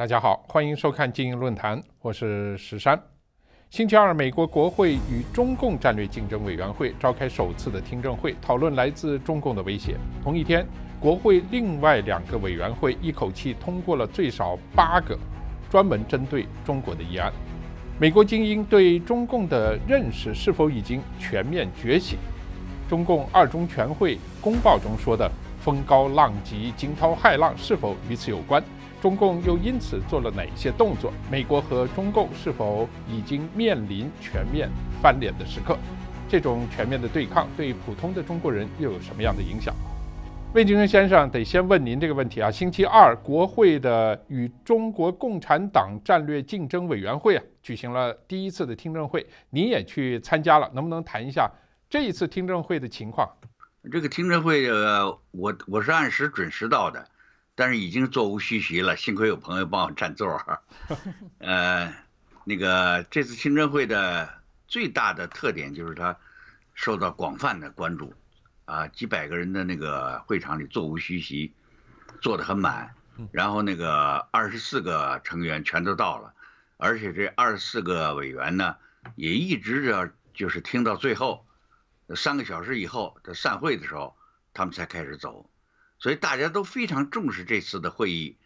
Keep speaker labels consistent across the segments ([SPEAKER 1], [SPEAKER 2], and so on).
[SPEAKER 1] 大家好，欢迎收看《精英论坛》，我是石山。星期二，美国国会与中共战略竞争委员会召开首次的听证会，讨论来自中共的威胁。同一天，国会另外两个委员会一口气通过了最少八个专门针对中国的议案。美国精英对中共的认识是否已经全面觉醒？中共二中全会公报中说的“风高浪急、惊涛骇浪”是否与此有关？中共又因此做了哪些动作？美国和中共是否已经面临全面翻脸的时刻？这种全面的对抗对普通的中国人又有什么样的影响？魏晋生先生，得先问您这个问题啊。星期二，国会的与中国共产党战略竞争委员会啊举行了第一次的听证会，您也去参加了，能不能谈一下这一次听证会的情况？
[SPEAKER 2] 这个听证会，呃，我我是按时准时到的。但是已经座无虚席了，幸亏有朋友帮我占座。呃，那个这次听证会的最大的特点就是它受到广泛的关注，啊，几百个人的那个会场里座无虚席，坐得很满。然后那个二十四个成员全都到了，而且这二十四个委员呢也一直着就是听到最后三个小时以后这散会的时候，他们才开始走。所以大家都非常重视这次的会议，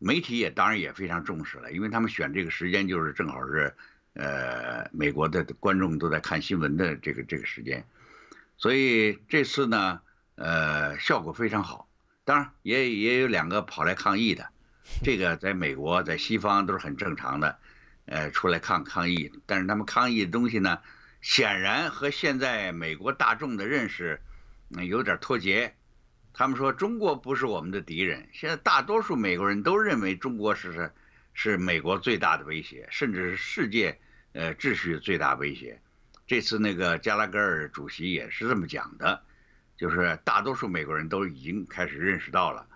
[SPEAKER 2] 媒体也当然也非常重视了，因为他们选这个时间就是正好是，呃，美国的观众都在看新闻的这个这个时间，所以这次呢，呃，效果非常好。当然也也有两个跑来抗议的，这个在美国在西方都是很正常的，呃，出来抗抗议，但是他们抗议的东西呢，显然和现在美国大众的认识，有点脱节。他们说中国不是我们的敌人，现在大多数美国人都认为中国是是是美国最大的威胁，甚至是世界呃秩序最大威胁。这次那个加拉格尔主席也是这么讲的，就是大多数美国人都已经开始认识到了，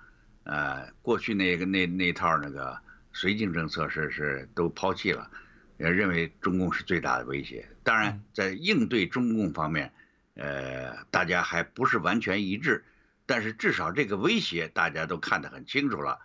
[SPEAKER 2] 呃，过去那个那那套那个绥靖政策是是都抛弃了，也认为中共是最大的威胁。当然，在应对中共方面，呃，大家还不是完全一致。但是至少这个威胁大家都看得很清楚了，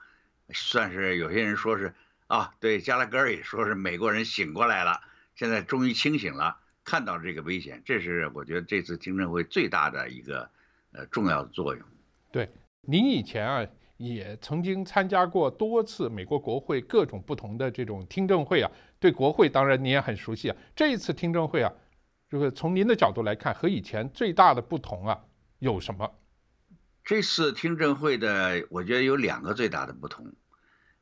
[SPEAKER 2] 算是有些人说是啊，对加拉格尔也说是美国人醒过来了，现在终于清醒了，看到这个危险，这是我觉得这次听证会最大的一个呃重要的作用。对，您以前啊也曾经参加过多次美国国
[SPEAKER 1] 会各种不同的这种听证会啊，对国会当然您也很熟悉啊。这一次听证会啊，就是从您的角度来看，和以前最大的不同啊有什么？
[SPEAKER 2] 这次听证会的，我觉得有两个最大的不同。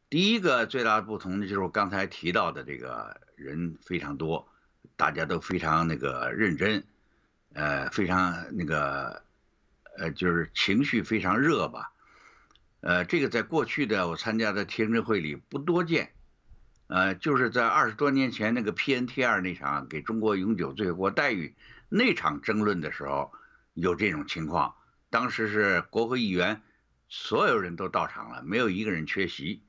[SPEAKER 2] 第一个最大的不同就是我刚才提到的，这个人非常多，大家都非常那个认真，呃，非常那个，呃，就是情绪非常热吧，呃，这个在过去的我参加的听证会里不多见，呃，就是在二十多年前那个 PNT 二那场给中国永久最惠国待遇那场争论的时候有这种情况。当时是国会议员，所有人都到场了，没有一个人缺席，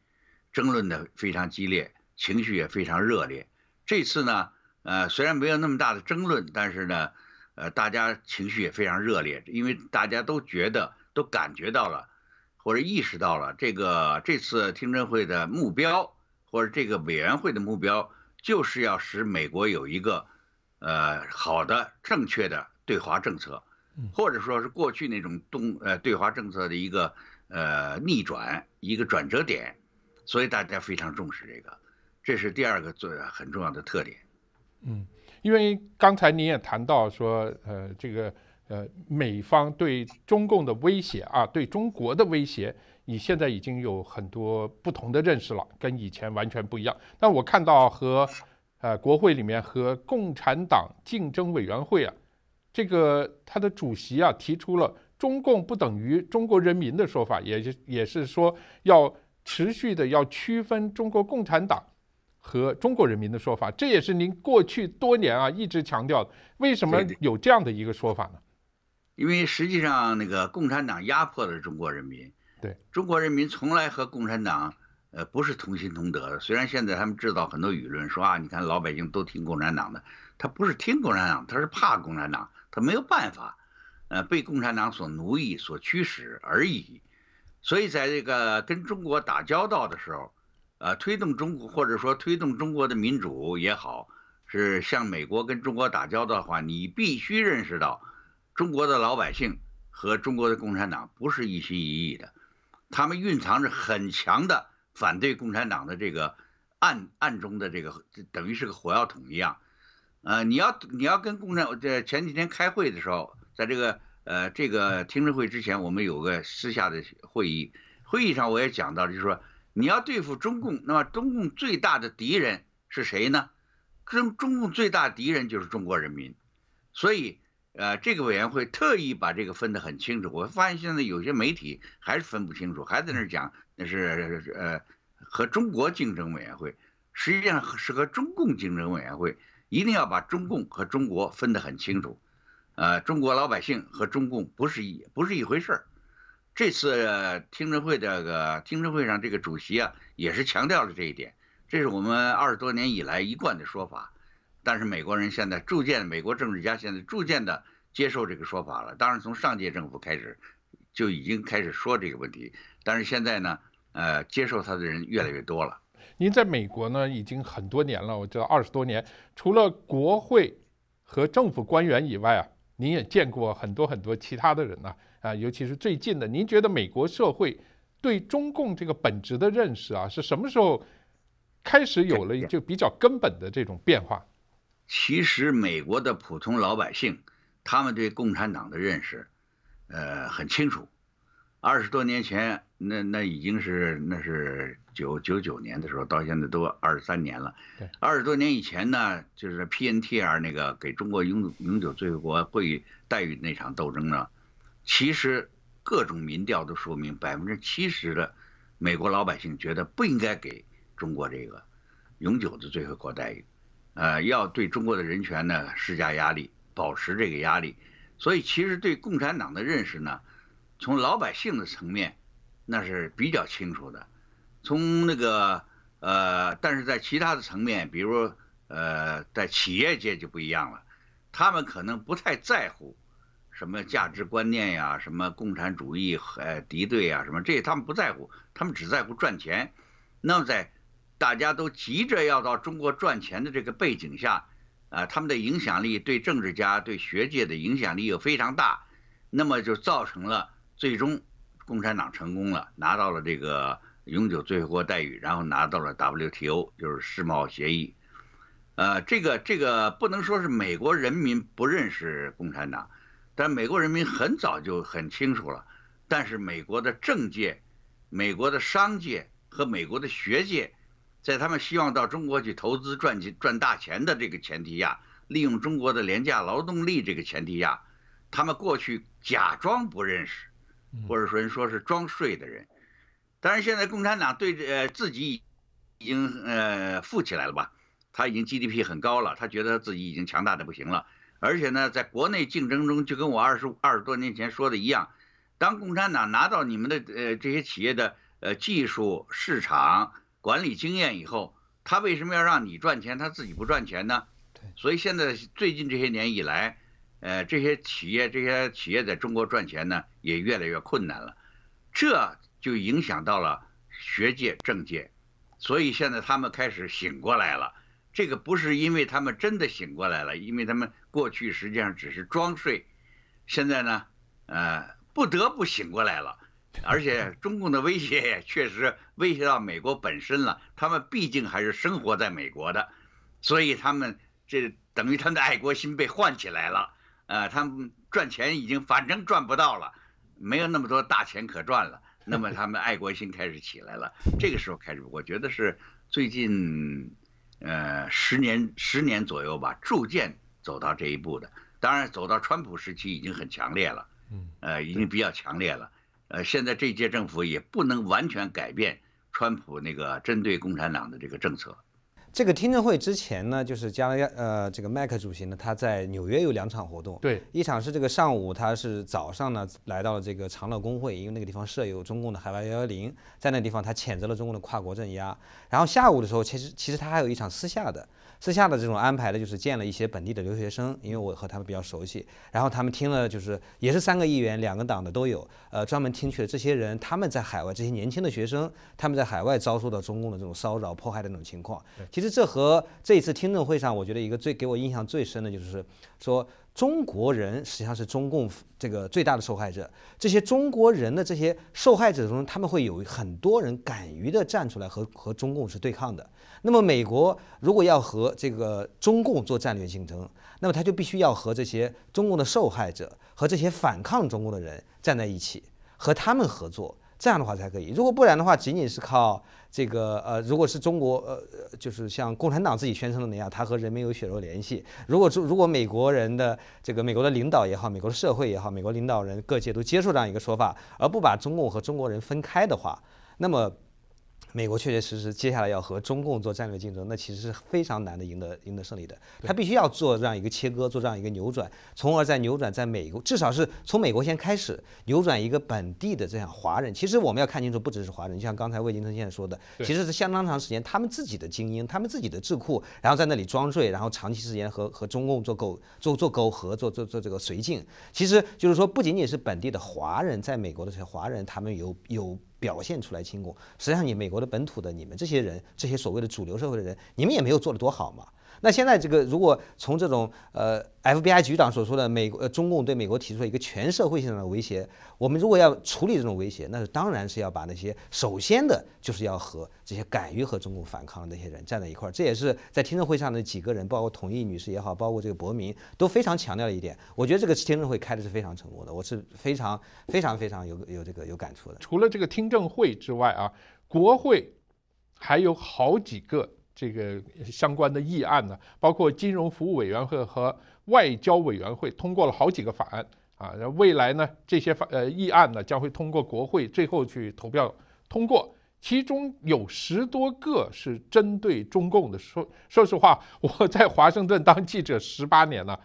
[SPEAKER 2] 争论的非常激烈，情绪也非常热烈。这次呢，呃，虽然没有那么大的争论，但是呢，呃，大家情绪也非常热烈，因为大家都觉得都感觉到了，或者意识到了这个这次听证会的目标，或者这个委员会的目标，就是要使美国有一个，呃，好的正确的对华政策。或者说是过去那种东呃对华政策的一个呃逆转一个转折点，所以大家非常重视这个，这是第二个最很重要的特点。
[SPEAKER 1] 嗯，因为刚才你也谈到说，呃，这个呃美方对中共的威胁啊，对中国的威胁，你现在已经有很多不同的认识了，跟以前完全不一样。但我看到和呃国会里面和共产党竞争委员会啊。这个他的主席啊提出了“中共不等于中国人民”的说法，也是也是说要持续的要区分中国共产党和中国人民的说法。这也是您过去多年啊一直
[SPEAKER 2] 强调。为什么有这样的一个说法呢？因为实际上那个共产党压迫的是中国人民。对，中国人民从来和共产党呃不是同心同德的。虽然现在他们制造很多舆论说啊，你看老百姓都听共产党的，他不是听共产党，他是怕共产党。他没有办法，呃，被共产党所奴役、所驱使而已。所以，在这个跟中国打交道的时候，呃，推动中国或者说推动中国的民主也好，是向美国跟中国打交道的话，你必须认识到，中国的老百姓和中国的共产党不是一心一意的，他们蕴藏着很强的反对共产党的这个暗暗中的这个，等于是个火药桶一样。呃，你要你要跟共产，呃，前几天开会的时候，在这个呃这个听证会之前，我们有个私下的会议，会议上我也讲到就是说你要对付中共，那么中共最大的敌人是谁呢？中中共最大敌人就是中国人民，所以呃这个委员会特意把这个分得很清楚。我发现现在有些媒体还是分不清楚，还在那讲那是呃和中国竞争委员会，实际上是和中共竞争委员会。一定要把中共和中国分得很清楚，呃，中国老百姓和中共不是一不是一回事儿。这次听证会这个听证会上，这个主席啊也是强调了这一点，这是我们二十多年以来一贯的说法。但是美国人现在逐渐，美国政治家现在逐渐的接受这个说法了。当然，从上届政府开始就已经开始说这个问题，但是现在呢，呃，接受他的人越来越多了。
[SPEAKER 1] 您在美国呢已经很多年了，我知道二十多年。除了国会和政府官员以外啊，您也见过很多很多其他的人呢。啊，尤其是最近的，您觉得美国社会对中共这个本质的认识啊，是什么时候
[SPEAKER 2] 开始有了就比较根本的这种变化？其实美国的普通老百姓，他们对共产党的认识，呃，很清楚。二十多年前，那那已经是那是。九九九年的时候，到现在都二十三年了。对，二十多年以前呢，就是 PNTR 那个给中国永永久最惠国待遇那场斗争呢，其实各种民调都说明，百分之七十的美国老百姓觉得不应该给中国这个永久的最惠国待遇，呃，要对中国的人权呢施加压力，保持这个压力。所以，其实对共产党的认识呢，从老百姓的层面，那是比较清楚的。从那个呃，但是在其他的层面，比如呃，在企业界就不一样了，他们可能不太在乎什么价值观念呀、什么共产主义和敌对啊什么，这他们不在乎，他们只在乎赚钱。那么在大家都急着要到中国赚钱的这个背景下，啊，他们的影响力对政治家、对学界的影响力又非常大，那么就造成了最终共产党成功了，拿到了这个。永久最后待遇，然后拿到了 WTO，就是世贸协议。呃，这个这个不能说是美国人民不认识共产党，但美国人民很早就很清楚了。但是美国的政界、美国的商界和美国的学界，在他们希望到中国去投资赚钱赚大钱的这个前提下，利用中国的廉价劳动力这个前提下，他们过去假装不认识，或者说说是装睡的人。但是现在共产党对呃自己已经呃富起来了吧？他已经 GDP 很高了，他觉得自己已经强大的不行了。而且呢，在国内竞争中，就跟我二十二十多年前说的一样，当共产党拿到你们的呃这些企业的呃技术、市场、管理经验以后，他为什么要让你赚钱，他自己不赚钱呢？所以现在最近这些年以来，呃，这些企业这些企业在中国赚钱呢，也越来越困难了。这。就影响到了学界、政界，所以现在他们开始醒过来了。这个不是因为他们真的醒过来了，因为他们过去实际上只是装睡，现在呢，呃，不得不醒过来了。而且 中共的威胁也确实威胁到美国本身了，他们毕竟还是生活在美国的，所以他们这等于他们的爱国心被唤起来了。呃，他们赚钱已经反正赚不到了，没有那么多大钱可赚了。那么他们爱国心开始起来了，这个时候开始，我觉得是最近，呃，十年十年左右吧，逐渐走到这一步的。当然，走到川普时期已经很强烈了，嗯，呃，已经比较强烈了。呃，现在这届政府也不能完全改变川普那个针对共产党的这个政策。
[SPEAKER 3] 这个听证会之前呢，就是加勒呃，这个麦克主席呢，他在纽约有两场活动，对，一场是这个上午，他是早上呢来到了这个长乐工会，因为那个地方设有中共的海外幺幺零，在那地方他谴责了中共的跨国镇压。然后下午的时候，其实其实他还有一场私下的，私下的这种安排的就是见了一些本地的留学生，因为我和他们比较熟悉，然后他们听了就是也是三个议员，两个党的都有，呃，专门听取了这些人他们在海外这些年轻的学生，他们在海外遭受到中共的这种骚扰迫害的那种情况，其其实这和这一次听证会上，我觉得一个最给我印象最深的就是说，中国人实际上是中共这个最大的受害者。这些中国人的这些受害者中，他们会有很多人敢于的站出来和和中共是对抗的。那么美国如果要和这个中共做战略竞争，那么他就必须要和这些中共的受害者和这些反抗中共的人站在一起，和他们合作，这样的话才可以。如果不然的话，仅仅是靠。这个呃，如果是中国呃，就是像共产党自己宣称的那样，它和人民有血肉联系。如果中如果美国人的这个美国的领导也好，美国的社会也好，美国领导人各界都接受这样一个说法，而不把中共和中国人分开的话，那么。美国确确实实接下来要和中共做战略竞争，那其实是非常难的赢得赢得胜利的。他必须要做这样一个切割，做这样一个扭转，从而在扭转在美国，至少是从美国先开始扭转一个本地的这样华人。其实我们要看清楚，不只是华人，就像刚才魏金生先生说的，其实是相当长时间他们自己的精英，他们自己的智库，然后在那里装睡，然后长期时间和和中共做勾做做勾合，做做做这个绥靖。其实就是说，不仅仅是本地的华人，在美国的这些华人，他们有有。表现出来轻功，实际上你美国的本土的你们这些人，这些所谓的主流社会的人，你们也没有做的多好嘛。那现在这个，如果从这种呃 FBI 局长所说的美国呃、中共对美国提出了一个全社会性的威胁，我们如果要处理这种威胁，那是当然是要把那些首先的就是要和这些敢于和中共反抗的那些人站在一块儿。这也是在听证会上的几个人，包括统一女士也好，包括这个伯明都非常强调的一点。我觉得这个听证会开的是非常成功的，我是非常非常非常有
[SPEAKER 1] 有这个有感触的。除了这个听证会之外啊，国会还有好几个。这个相关的议案呢，包括金融服务委员会和外交委员会通过了好几个法案啊。然后未来呢，这些法呃议案呢将会通过国会最后去投票通过，其中有十多个是针对中共的。说说实话，我在华盛顿当记者十八年了，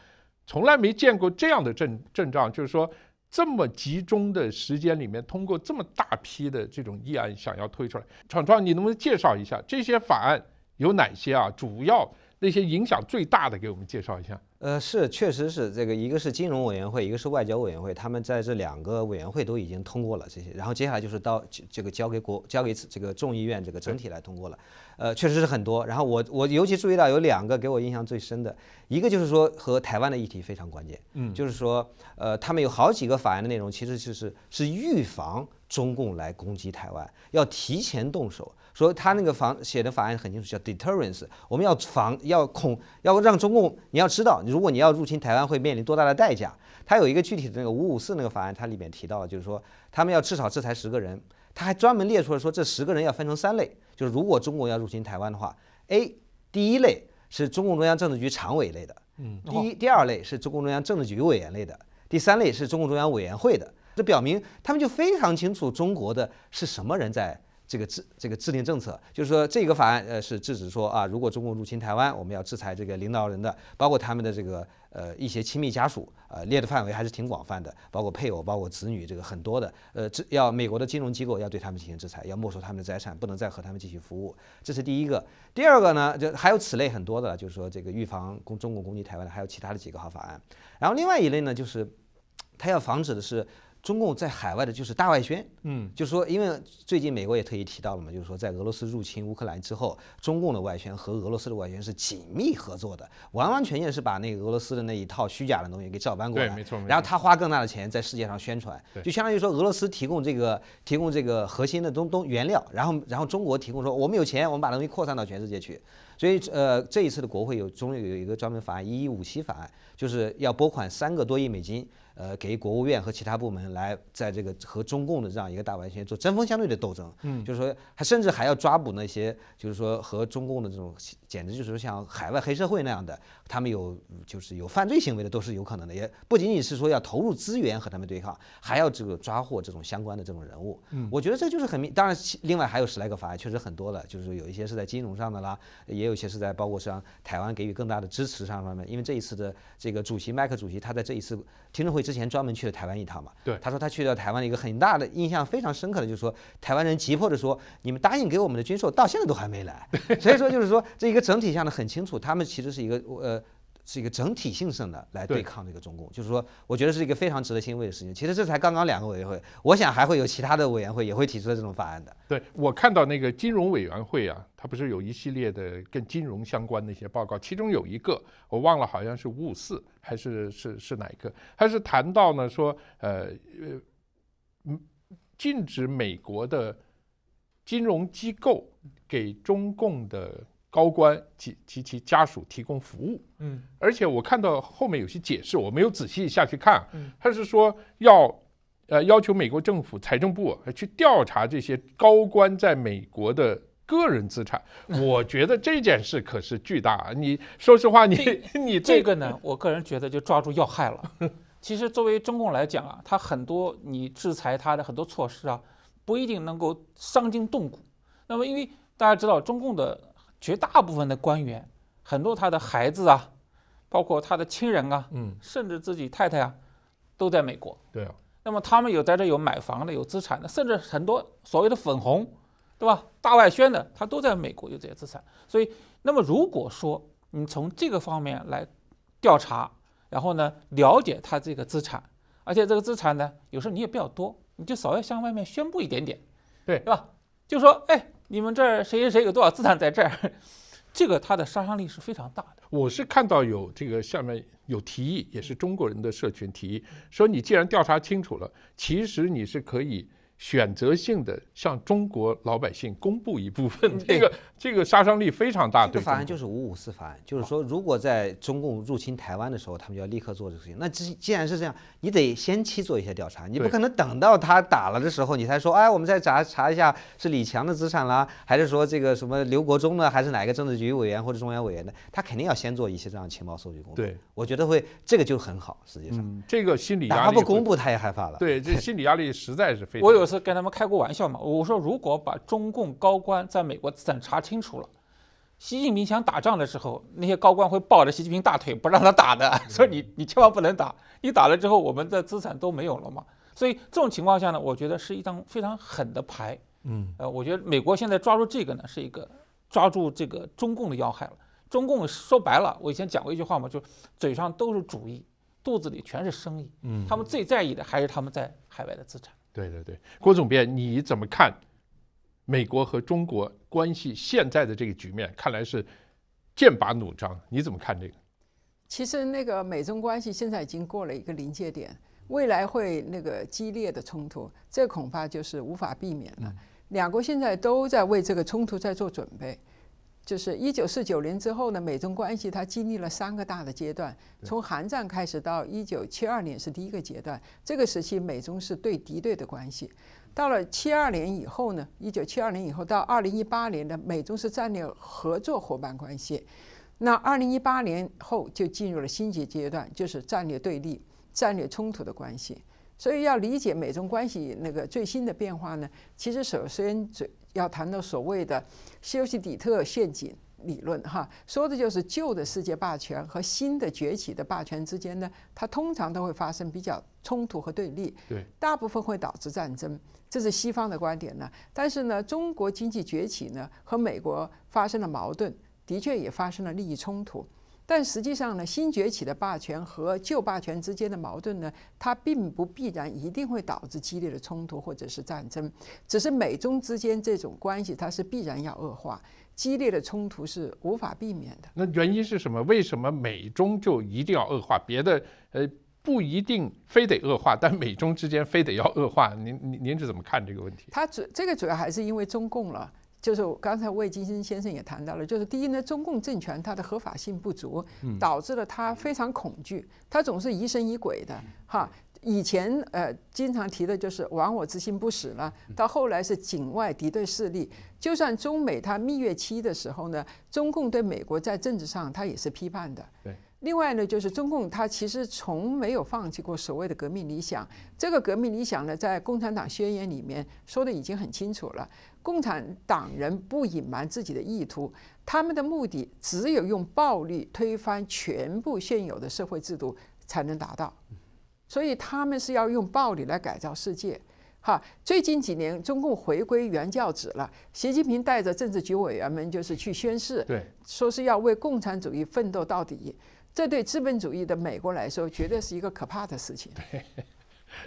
[SPEAKER 1] 从来没见过这样的阵阵仗，就是说这么集中的时间里面通过这么大批的这种议案想要推出来。闯闯，你能不能介绍一下这些法案？有哪些啊？主要那些影响最大的，给我们介绍一下。
[SPEAKER 3] 呃，是，确实是这个，一个是金融委员会，一个是外交委员会，他们在这两个委员会都已经通过了这些，然后接下来就是到这个交给国，交给这个众议院这个整体来通过了。呃，确实是很多。然后我我尤其注意到有两个给我印象最深的，一个就是说和台湾的议题非常关键，嗯，就是说，呃，他们有好几个法案的内容，其实就是是预防中共来攻击台湾，要提前动手。所以他那个防写的法案很清楚，叫 deterrence，我们要防，要恐，要让中共，你要知道，如果你要入侵台湾，会面临多大的代价。他有一个具体的那个五五四那个法案，它里面提到，就是说他们要至少制裁十个人。他还专门列出了说，这十个人要分成三类，就是如果中共要入侵台湾的话，A，第一类是中共中央政治局常委类的，嗯，第一第二类是中共中央政治局委员类的，第三类是中共中央委员会的。这表明他们就非常清楚中国的是什么人在。这个制这个制定政策，就是说这个法案，呃，是制止说啊，如果中国入侵台湾，我们要制裁这个领导人的，包括他们的这个呃一些亲密家属，呃，列的范围还是挺广泛的，包括配偶、包括子女，这个很多的，呃，要美国的金融机构要对他们进行制裁，要没收他们的财产，不能再和他们继续服务，这是第一个。第二个呢，就还有此类很多的，就是说这个预防中共攻击台湾的，还有其他的几个好法案。然后另外一类呢，就是他要防止的是。中共在海外的就是大外宣，嗯，就是说，因为最近美国也特意提到了嘛，就是说，在俄罗斯入侵乌克兰之后，中共的外宣和俄罗斯的外宣是紧密合作的，完完全全是把那个俄罗斯的那一套虚假的东西给照搬过来。没错。然后他花更大的钱在世界上宣传，就相当于说俄罗斯提供这个提供这个核心的东东原料，然后然后中国提供说我们有钱，我们把东西扩散到全世界去。所以呃，这一次的国会有终于有一个专门法案一一五七法案，就是要拨款三个多亿美金，呃，给国务院和其他部门来在这个和中共的这样一个大完全做针锋相对的斗争。嗯，就是说，他甚至还要抓捕那些，就是说和中共的这种，简直就是像海外黑社会那样的，他们有就是有犯罪行为的都是有可能的，也不仅仅是说要投入资源和他们对抗，还要这个抓获这种相关的这种人物。嗯，我觉得这就是很明，当然另外还有十来个法案，确实很多了，就是有一些是在金融上的啦，也。有些是在包括像台湾给予更大的支持上方面，因为这一次的这个主席麦克主席，他在这一次听证会之前专门去了台湾一趟嘛。对，他说他去到台湾的一个很大的印象非常深刻的，就是说台湾人急迫的说，你们答应给我们的军售到现在都还没来，所以说就是说这一个整体上的很清楚，他们其实是一个呃。是一个整体性上的来对抗这个中共，就是说，我觉得是一个非常值得欣慰的事情。其实这才刚刚两个委员会，我想还
[SPEAKER 1] 会有其他的委员会也会提出这种法案的。对我看到那个金融委员会啊，它不是有一系列的跟金融相关的一些报告，其中有一个我忘了，好像是五五四还是是是哪一个，他是谈到呢说呃呃，禁止美国的金融机构给中共的。高官及及其家属提供服务，嗯，而且我看到后面有些解释，我没有仔细下去看，嗯，他是说要呃要求美国政府财政部去调查这些高官在美国的个人资产，我觉得这件事可是巨大，你说实话，你 你这个呢，我个人觉得
[SPEAKER 4] 就抓住要害了。其实作为中共来讲啊，他很多你制裁他的很多措施啊，不一定能够伤筋动骨。那么因为大家知道中共的。绝大部分的官员，很多他的孩子啊，包括他的亲人啊，嗯，甚至自己太太啊，都在美国。对啊。那么他们有在这有买房的，有资产的，甚至很多所谓的粉红，对吧？大外宣的，他都在美国有这些资产。所以，那么如果说你从这个方面来调查，然后呢了解他这个资产，而且这个资产呢，有时候你也比较多，你就稍微向外面宣布一点点，对对吧？就说，哎。你们这儿谁谁谁有多少资产在这儿？这个它的杀伤力是非常大
[SPEAKER 1] 的。我是看到有这个下面有提议，也是中国人的社群提议，说你既然调查清楚了，其实你是可以。选择性的向中国老百姓公布一部分，这个这个杀伤力非常大。这个法案就是五五四法案，就是说如果在中共入侵台湾的时候，他们就
[SPEAKER 3] 要立刻做这个事情。那既既然是这样，你得先期做一些调查，你不可能等到他打了的时候，你才说，哎，我们再查查一下是李强的资产啦，还是说这个什么刘国忠呢，还是哪一个政治局委员或者中央委员的，他肯定要先做一些这样情报搜集工作。对，我觉得会
[SPEAKER 1] 这个就很好，实际上，这个心理，压力，他不公布，他也害怕了。对，这心理压力实在是非常。
[SPEAKER 4] 是跟他们开过玩笑嘛？我说如果把中共高官在美国资产查清楚了，习近平想打仗的时候，那些高官会抱着习近平大腿不让他打的，说你你千万不能打，你打了之后我们的资产都没有了嘛。所以这种情况下呢，我觉得是一张非常狠的牌。嗯，呃，我觉得美国现在抓住这个呢，是一个抓住这个中共的要害了。中共说白了，我以前讲过一句话嘛，就嘴上都是主义，肚子里全是生意。嗯，他们最在意的还是他们在海外的资产。
[SPEAKER 1] 对对对，郭总编，你怎么看美国和中国关系现在的这个局面？看来是剑拔弩张，你怎么看这个？
[SPEAKER 5] 其实，那个美中关系现在已经过了一个临界点，未来会那个激烈的冲突，这恐怕就是无法避免了。两国现在都在为这个冲突在做准备。就是一九四九年之后呢，美中关系它经历了三个大的阶段，从韩战开始到一九七二年是第一个阶段，这个时期美中是对敌对的关系。到了七二年以后呢，一九七二年以后到二零一八年的美中是战略合作伙伴关系，那二零一八年后就进入了新阶阶段，就是战略对立、战略冲突的关系。所以要理解美中关系那个最新的变化呢，其实首先最。要谈到所谓的休斯底特陷阱理论，哈，说的就是旧的世界霸权和新的崛起的霸权之间呢，它通常都会发生比较冲突和对立，对，大部分会导致战争，这是西方的观点呢。但是呢，中国经济崛起呢，和美国发生了矛盾，的确也发生了利益冲突。但实际上呢，新崛起的霸权和旧霸权之间的矛盾呢，它并不必然一定会导致激烈的冲突或者是战争，只是美中之间这种关系它是必然要恶化，激烈的冲突是无法避免的。
[SPEAKER 1] 那原因是什么？为什么美中就一定要恶化？别的呃不一定非得恶化，但美中之间非得要恶化，您您您是怎么看这个问题？
[SPEAKER 5] 它主这个主要还是因为中共了。就是刚才魏金生先生也谈到了，就是第一呢，中共政权它的合法性不足，导致了他非常恐惧，他总是疑神疑鬼的哈。以前呃经常提的就是亡我之心不死了，到后来是境外敌对势力。就算中美它蜜月期的时候呢，中共对美国在政治上他也是批判的。对。另外呢，就是中共他其实从没有放弃过所谓的革命理想。这个革命理想呢，在《共产党宣言》里面说的已经很清楚了。共产党人不隐瞒自己的意图，他们的目的只有用暴力推翻全部现有的社会制度才能达到。所以他们是要用暴力来改造世界。哈，最近几年中共回归原教旨了。习近平带着政治局委员们就是去宣誓，说是要为共产主义奋斗到底。这对资本主义的美国来说，绝对是一个可怕的事情。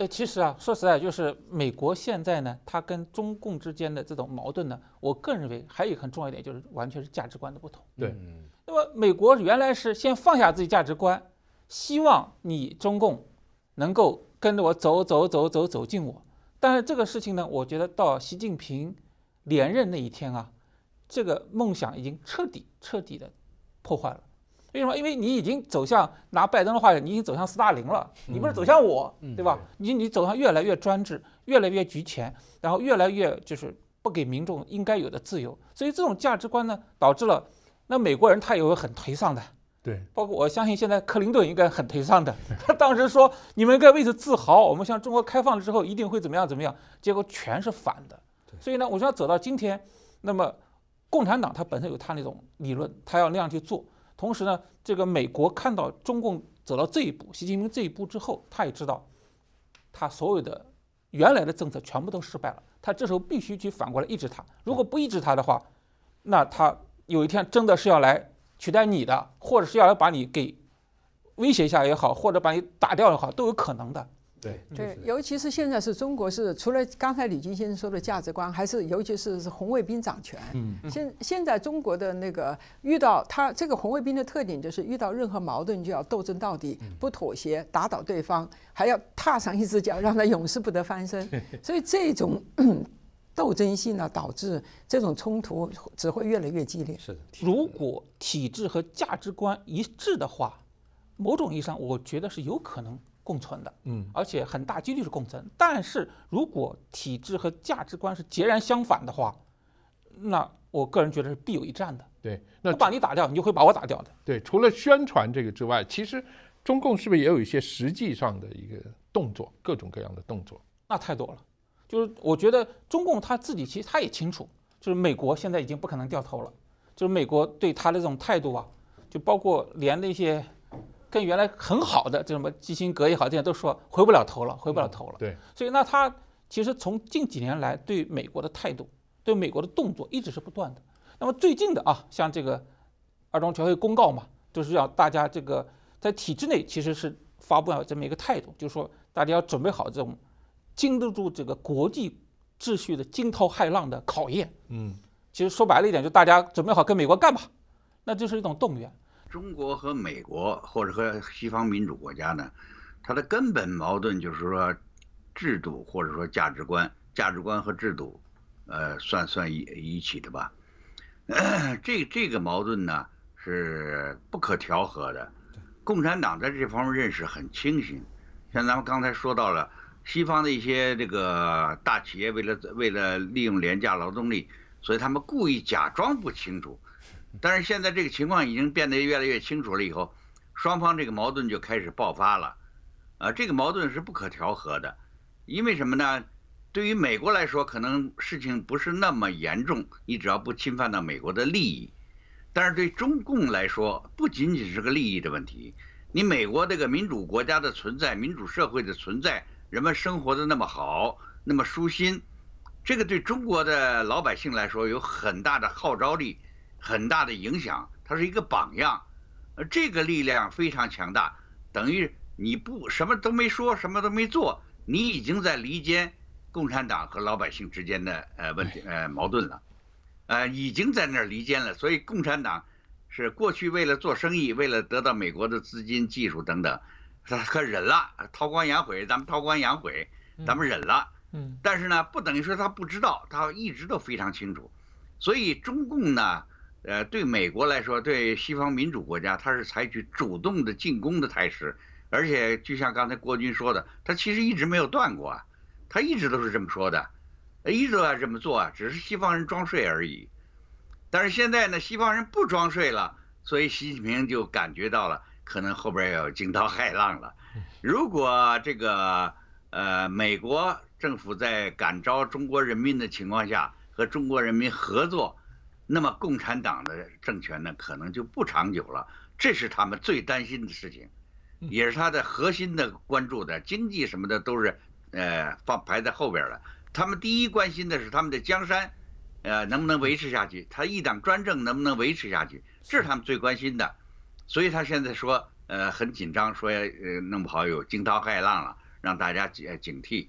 [SPEAKER 4] 呃，其实啊，说实在，就是美国现在呢，它跟中共之间的这种矛盾呢，我个人认为还有很重要一点，就是完全是价值观的不同。对。那么美国原来是先放下自己价值观，希望你中共能够跟着我走走走走走近我。但是这个事情呢，我觉得到习近平连任那一天啊，这个梦想已经彻底彻底的破坏了。为什么？因为你已经走向拿拜登的话，你已经走向斯大林了。你不是走向我，对吧？你你走向越来越专制，越来越局前，然后越来越就是不给民众应该有的自由。所以这种价值观呢，导致了那美国人他也会很颓丧的。对，包括我相信现在克林顿应该很颓丧的。他当时说你们应该为此自豪，我们向中国开放了之后一定会怎么样怎么样，结果全是反的。所以呢，我说走到今天，那么共产党他本身有他那种理论，他要那样去做。同时呢，这个美国看到中共走到这一步，习近平这一步之后，他也知道，他所有的原来的政策全部都失败了。他这时候必须去反过来抑制他。如果不抑制他的话，那他有一天真的是要来取代你的，或者是要来把你给威胁一下也好，或者把你打掉也好，都有可能的。
[SPEAKER 5] 对对，尤其是现在是中国是除了刚才李军先生说的价值观，还是尤其是是红卫兵掌权。嗯现现在中国的那个遇到他这个红卫兵的特点就是遇到任何矛盾就要斗争到底，不妥协，打倒对方，还要踏上一只脚让他永世不得翻身。所以这种斗争性呢，导致这种冲突只会越来越激烈。是的。如果体
[SPEAKER 4] 制和价
[SPEAKER 5] 值观一致的话，某种意义上我觉
[SPEAKER 4] 得是有可能。共存的，嗯，而且很大几率是共存。但是如果体制和价值观是截然相反的话，那我个人觉得是必有一战的。
[SPEAKER 1] 对，那把你打掉，你就会把我打掉的。对，除了宣传这个之外，其实中共是不是也有一些实际上的一个动作，各种各样的动作？那
[SPEAKER 4] 太多了，就是我觉得中共他自己其实他也清楚，就是美国现在已经不可能掉头了，就是美国对他的这种态度啊，就包括连那些。跟原来很好的，这什么基辛格也好，这些都说回不了头了，回不了头了。对，所以那他其实从近几年来对美国的态度，对美国的动作一直是不断的。那么最近的啊，像这个二中全会公告嘛，就是要大家这个在体制内其实是发布这么一个态度，就是说大家要准备好这种经得住这个国际秩序的惊涛骇浪的考验。嗯，其实说白了一点，就大家准备好跟美国干吧，那就是一种动员。
[SPEAKER 2] 中国和美国，或者和西方民主国家呢，它的根本矛盾就是说，制度或者说价值观，价值观和制度，呃，算算一一起的吧。这这个矛盾呢是不可调和的。共产党在这方面认识很清醒，像咱们刚才说到了，西方的一些这个大企业为了为了利用廉价劳动力，所以他们故意假装不清楚。但是现在这个情况已经变得越来越清楚了，以后，双方这个矛盾就开始爆发了，啊，这个矛盾是不可调和的，因为什么呢？对于美国来说，可能事情不是那么严重，你只要不侵犯到美国的利益；但是对中共来说，不仅仅是个利益的问题，你美国这个民主国家的存在、民主社会的存在，人们生活的那么好、那么舒心，这个对中国的老百姓来说有很大的号召力。很大的影响，它是一个榜样，呃，这个力量非常强大，等于你不什么都没说，什么都没做，你已经在离间共产党和老百姓之间的呃问题呃矛盾了，呃，已经在那儿离间了。所以共产党是过去为了做生意，为了得到美国的资金、技术等等，他可忍了，韬光养晦，咱们韬光养晦，咱们忍了。嗯，但是呢，不等于说他不知道，他一直都非常清楚，所以中共呢。呃，对美国来说，对西方民主国家，它是采取主动的进攻的态势，而且就像刚才郭军说的，他其实一直没有断过啊，他一直都是这么说的，一直在这么做啊，只是西方人装睡而已。但是现在呢，西方人不装睡了，所以习近平就感觉到了，可能后边要惊涛骇浪了。如果这个呃美国政府在感召中国人民的情况下和中国人民合作。那么共产党的政权呢，可能就不长久了，这是他们最担心的事情，也是他的核心的关注的经济什么的都是，呃，放排在后边了。他们第一关心的是他们的江山，呃，能不能维持下去？他一党专政能不能维持下去？这是他们最关心的，所以他现在说，呃，很紧张，说，呃，弄不好有惊涛骇浪了，让大家警警惕。